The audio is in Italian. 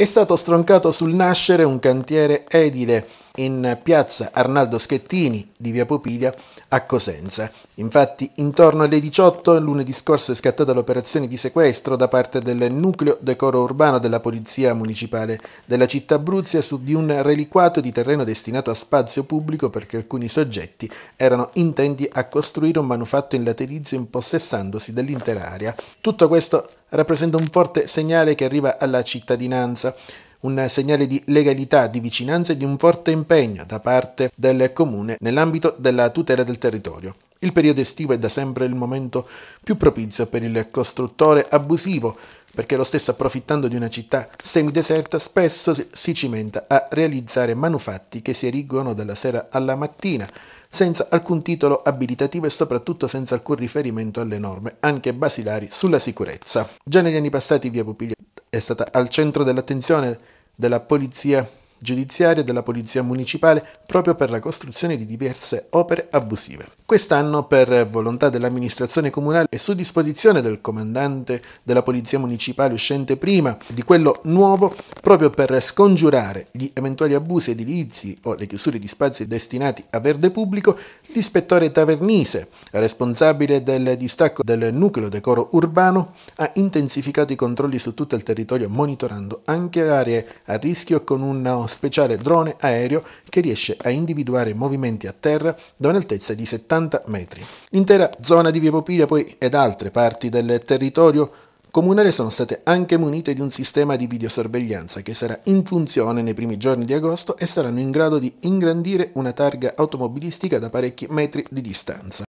È stato stroncato sul nascere un cantiere edile in piazza Arnaldo Schettini di via Popiglia a Cosenza. Infatti, intorno alle 18 lunedì scorso è scattata l'operazione di sequestro da parte del nucleo decoro urbano della Polizia Municipale della città Abruzia su di un reliquato di terreno destinato a spazio pubblico perché alcuni soggetti erano intenti a costruire un manufatto in laterizio impossessandosi dell'intera area. Tutto questo rappresenta un forte segnale che arriva alla cittadinanza un segnale di legalità, di vicinanza e di un forte impegno da parte del Comune nell'ambito della tutela del territorio. Il periodo estivo è da sempre il momento più propizio per il costruttore abusivo, perché lo stesso approfittando di una città semideserta spesso si cimenta a realizzare manufatti che si erigono dalla sera alla mattina, senza alcun titolo abilitativo e soprattutto senza alcun riferimento alle norme, anche basilari, sulla sicurezza. Già negli anni passati Via Pupiglia è stata al centro dell'attenzione della polizia giudiziaria e della polizia municipale proprio per la costruzione di diverse opere abusive. Quest'anno, per volontà dell'amministrazione comunale e su disposizione del comandante della polizia municipale uscente prima di quello nuovo, proprio per scongiurare gli eventuali abusi edilizi o le chiusure di spazi destinati a verde pubblico, L'ispettore Tavernise, responsabile del distacco del nucleo decoro urbano, ha intensificato i controlli su tutto il territorio monitorando anche aree a rischio con un speciale drone aereo che riesce a individuare movimenti a terra da un'altezza di 70 metri. L'intera zona di Via Popilia poi ed altre parti del territorio comunale sono state anche munite di un sistema di videosorveglianza che sarà in funzione nei primi giorni di agosto e saranno in grado di ingrandire una targa automobilistica da parecchi metri di distanza.